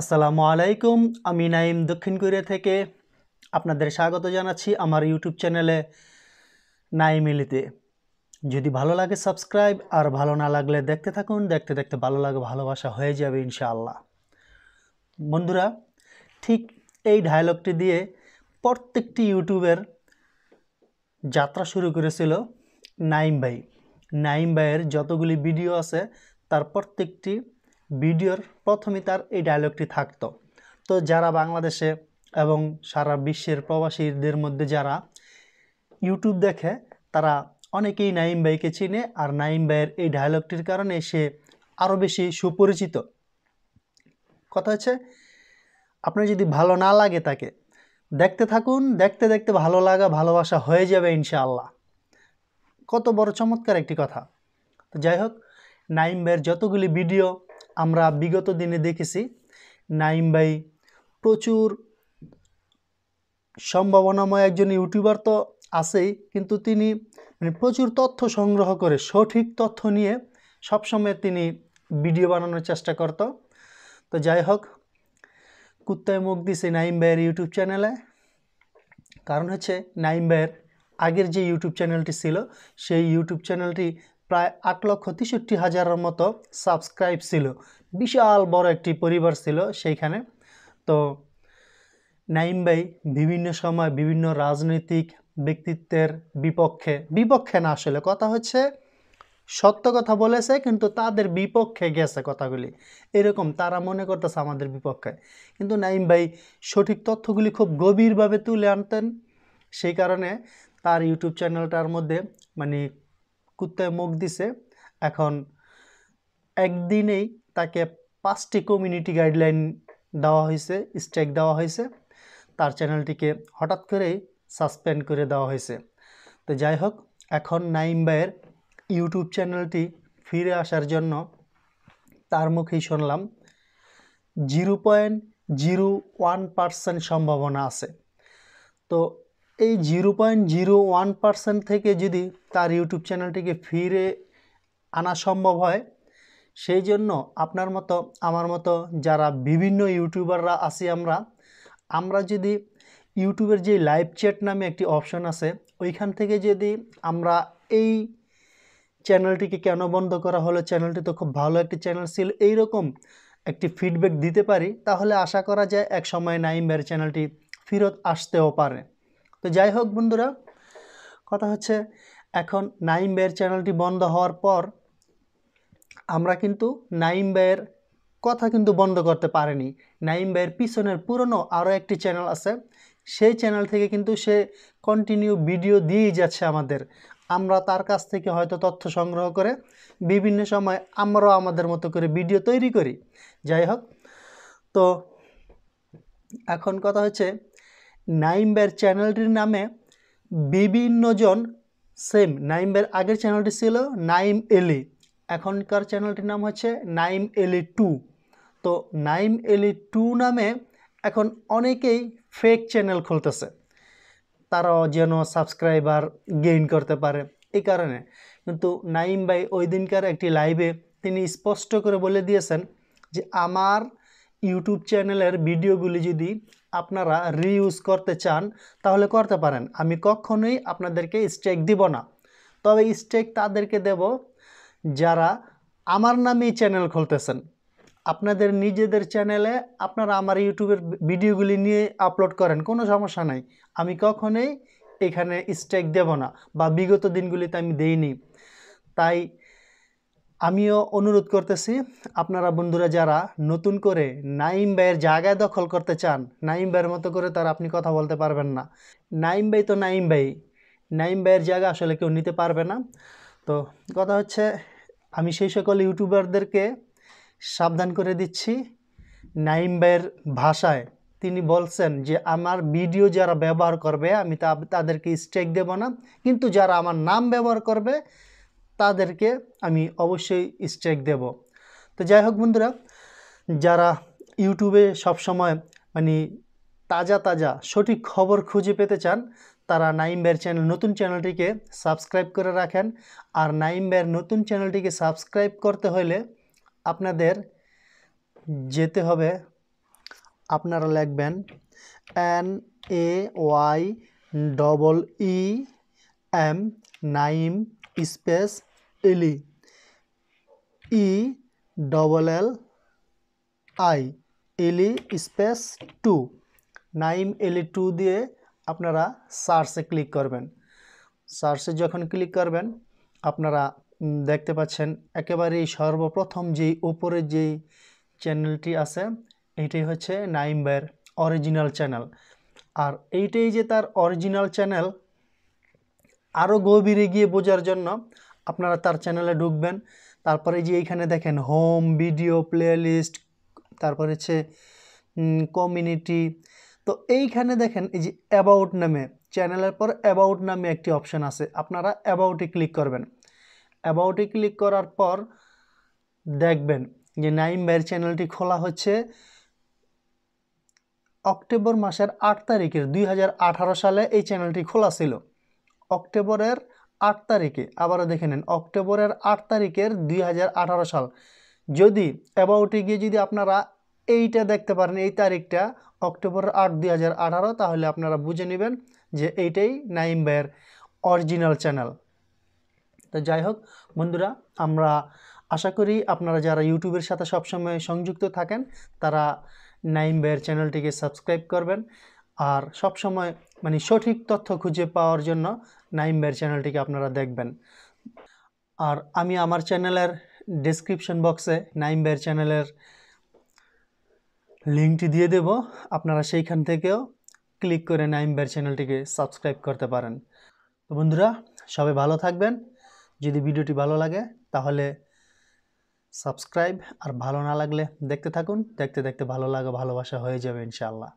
আসসালামু আলাইকুম আমি নাইম দক্ষিণ কোরিয়া থেকে আপনাদের স্বাগত জানাচ্ছি আমার ইউটিউব চ্যানেলে নাইমিলিতে যদি ভালো লাগে সাবস্ক্রাইব আর ভালো না লাগলে দেখতে থাকুন দেখতে দেখতে ভালো লাগে ভালোবাসা হয়ে যাবে ইনশাআল্লাহ বন্ধুরা ঠিক এই ডায়লগটি দিয়ে প্রত্যেকটি ইউটিউবের যাত্রা শুরু করেছিল নাইম ভাই নাইম ভাইয়ের যতগুলি ভিডিও আছে তার প্রত্যেকটি ভিডিওর প্রথমে তার এই ডায়লগটি থাকতো তো যারা বাংলাদেশে এবং সারা বিশ্বের প্রবাসীদের মধ্যে যারা ইউটিউব দেখে তারা অনেকেই নাইম ভাইকে চিনে আর নাইম ভাইয়ের এই ডায়লগটির কারণে সে আরও বেশি সুপরিচিত কথা হচ্ছে আপনার যদি ভালো না লাগে তাকে দেখতে থাকুন দেখতে দেখতে ভালো লাগা ভালোবাসা হয়ে যাবে ইনশাআল্লাহ কত বড় চমৎকার একটি কথা তো যাই হোক নাইম ভাইয়ের যতগুলি ভিডিও আমরা বিগত দিনে দেখেছি নাইম ভাই প্রচুর সম্ভাবনাময় একজন ইউটিউবার তো আছেই কিন্তু তিনি মানে প্রচুর তথ্য সংগ্রহ করে সঠিক তথ্য নিয়ে সবসময় তিনি ভিডিও বানানোর চেষ্টা করত তো যাই হোক কুত্তায় মুখ দিছে নাইম ভাইয়ের ইউটিউব চ্যানেলে কারণ হচ্ছে নাইম ভাইয়ের আগের যে ইউটিউব চ্যানেলটি ছিল সেই ইউটিউব চ্যানেলটি প্রায় আট লক্ষ তেষট্টি হাজারের মতো সাবস্ক্রাইব ছিল বিশাল বড় একটি পরিবার ছিল সেইখানে তো নাইম ভাই বিভিন্ন সময় বিভিন্ন রাজনৈতিক ব্যক্তিত্বের বিপক্ষে বিপক্ষে না আসলে কথা হচ্ছে সত্য কথা বলেছে কিন্তু তাদের বিপক্ষে গেছে কথাগুলি এরকম তারা মনে করতেছে আমাদের বিপক্ষে কিন্তু নাইম ভাই সঠিক তথ্যগুলি খুব গভীরভাবে তুলে আনতেন সেই কারণে তার ইউটিউব চ্যানেলটার মধ্যে মানে কুত্তায় মুখ দিছে এখন একদিনেই তাকে পাঁচটি কমিউনিটি গাইডলাইন দেওয়া হয়েছে স্ট্রাইক দেওয়া হয়েছে তার চ্যানেলটিকে হঠাৎ করেই সাসপেন্ড করে দেওয়া হয়েছে তো যাই হোক এখন নাইম ভাইয়ের ইউটিউব চ্যানেলটি ফিরে আসার জন্য তার মুখেই শুনলাম zero point zero one percent সম্ভাবনা আছে তো এই zero point zero one percent থেকে যদি তার ইউটিউব চ্যানেলটিকে ফিরে আনা সম্ভব হয় সেই জন্য আপনার মতো আমার মতো যারা বিভিন্ন ইউটিউবাররা আছি আমরা আমরা যদি ইউটিউবের যে লাইভ চ্যাট নামে একটি অপশন আছে ওইখান থেকে যদি আমরা এই চ্যানেলটিকে কেন বন্ধ করা হলো চ্যানেলটি তো খুব ভালো একটি চ্যানেল ছিল এইরকম একটি ফিডব্যাক দিতে পারি তাহলে আশা করা যায় এক সময় নাইমের চ্যানেলটি ফেরত আসতেও পারে তো যাই হোক বন্ধুরা কথা হচ্ছে এখন নাইম ভাইয়ের চ্যানেলটি বন্ধ হওয়ার পর আমরা কিন্তু নাইম ভাইয়ের কথা কিন্তু বন্ধ করতে পারেনি নাইম ভাইয়ের পিছনের পুরনো আরও একটি চ্যানেল আছে সেই চ্যানেল থেকে কিন্তু সে কন্টিনিউ ভিডিও দিয়েই যাচ্ছে আমাদের আমরা তার কাছ থেকে হয়তো তথ্য সংগ্রহ করে বিভিন্ন সময় আমরাও আমাদের মতো করে ভিডিও তৈরি করি যাই হোক তো এখন কথা হচ্ছে নাইম্বের চ্যানেলটির নামে বিভিন্নজন সেম নাইম্বের আগের চ্যানেলটি ছিল নাইম এলি এখনকার চ্যানেলটির নাম হচ্ছে নাইম এলি টু তো নাইম এলি টু নামে এখন অনেকেই ফেক চ্যানেল খুলতেছে তারাও যেন সাবস্ক্রাইবার গেইন করতে পারে এই কারণে কিন্তু নাইম ভাই ওই দিনকার একটি লাইভে তিনি স্পষ্ট করে বলে দিয়েছেন যে আমার ইউটিউব চ্যানেলের ভিডিওগুলি যদি আপনারা রিউজ করতে চান তাহলে করতে পারেন আমি কখনোই আপনাদেরকে স্টেক দিব না তবে স্টেক তাদেরকে দেব যারা আমার নামেই চ্যানেল খুলতেছেন আপনাদের নিজেদের চ্যানেলে আপনারা আমার ইউটিউবের ভিডিওগুলি নিয়ে আপলোড করেন কোনো সমস্যা নাই আমি কখনোই এখানে স্টেক দেব না বা বিগত দিনগুলিতে আমি দেইনি তাই আমিও অনুরোধ করতেছি আপনারা বন্ধুরা যারা নতুন করে নাইম ভাইয়ের জায়গায় দখল করতে চান নাইম ভাইয়ের মতো করে তারা আপনি কথা বলতে পারবেন না নাইম ভাই তো নাইম ভাই নাইম ভাইয়ের জায়গা আসলে কেউ নিতে পারবে না তো কথা হচ্ছে আমি সেই সকল ইউটিউবারদেরকে সাবধান করে দিচ্ছি নাইম ভাইয়ের ভাষায় তিনি বলছেন যে আমার ভিডিও যারা ব্যবহার করবে আমি তাদেরকে স্ট্রেক দেব না কিন্তু যারা আমার নাম ব্যবহার করবে তাদেরকে আমি অবশ্যই স্ট্রাইক দেব তো যাই হোক বন্ধুরা যারা ইউটিউবে সবসময় মানে তাজা তাজা সঠিক খবর খুঁজে পেতে চান তারা নাইম বের চ্যানেল নতুন চ্যানেলটিকে সাবস্ক্রাইব করে রাখেন আর নাইম বের নতুন চ্যানেলটিকে সাবস্ক্রাইব করতে হলে আপনাদের যেতে হবে আপনারা লিখবেন N A Y double E M Nayeem space Ellie E double L I Ellie space two Nayeem Ellie two দিয়ে আপনারা সার্চে ক্লিক করবেন সার্চে যখন ক্লিক করবেন আপনারা দেখতে পাচ্ছেন একেবারেই সর্বপ্রথম যেই উপরে যেই চ্যানেলটি আছে এইটাই হচ্ছে নাইম ভাইয়ের অরিজিনাল চ্যানেল আর এইটাই যে তার অরিজিনাল চ্যানেল আরও গভীরে গিয়ে বোঝার জন্য আপনারা তার চ্যানেলে ঢুকবেন তারপরে যে এইখানে দেখেন হোম ভিডিও প্লেলিস্ট তারপরে হচ্ছে কমিউনিটি তো এইখানে দেখেন এই যে অ্যাবাউট নামে চ্যানেলের পর অ্যাবাউট নামে একটি অপশান আছে আপনারা অ্যাবাউটে ক্লিক করবেন অ্যাবাউটে ক্লিক করার পর দেখবেন যে নাইম ভাইয়ের চ্যানেলটি খোলা হচ্ছে অক্টোবর মাসের আট তারিখের দুই সালে এই চ্যানেলটি খোলা ছিল অক্টোবরের আট তারিখে আবারও দেখে নেন অক্টোবরের আট তারিখের দুই সাল যদি অ্যাবাউটে গিয়ে যদি আপনারা এইটা দেখতে পারেন এই তারিখটা অক্টোবর আট দুই তাহলে আপনারা বুঝে নেবেন যে এইটাই নাইম ভাইয়ের অরিজিনাল চ্যানেল তো যাই হোক বন্ধুরা আমরা আশা করি আপনারা যারা ইউটিউবের সাথে সবসময় সংযুক্ত থাকেন তারা নাইম ভাইয়ের চ্যানেলটিকে সাবস্ক্রাইব করবেন আর সবসময় মানে সঠিক তথ্য খুঁজে পাওয়ার জন্য নাইম চ্যানেলটিকে আপনারা দেখবেন আর আমি আমার চ্যানেলের ডিসক্রিপশন বক্সে নাইম চ্যানেলের লিঙ্কটি দিয়ে দেব আপনারা সেইখান থেকেও ক্লিক করে নাইম চ্যানেলটিকে সাবস্ক্রাইব করতে পারেন তো বন্ধুরা সবাই ভালো থাকবেন যদি ভিডিওটি ভালো লাগে তাহলে সাবস্ক্রাইব আর ভালো না লাগলে দেখতে থাকুন দেখতে দেখতে ভালো লাগা ভালোবাসা হয়ে যাবে ইনশাআল্লাহ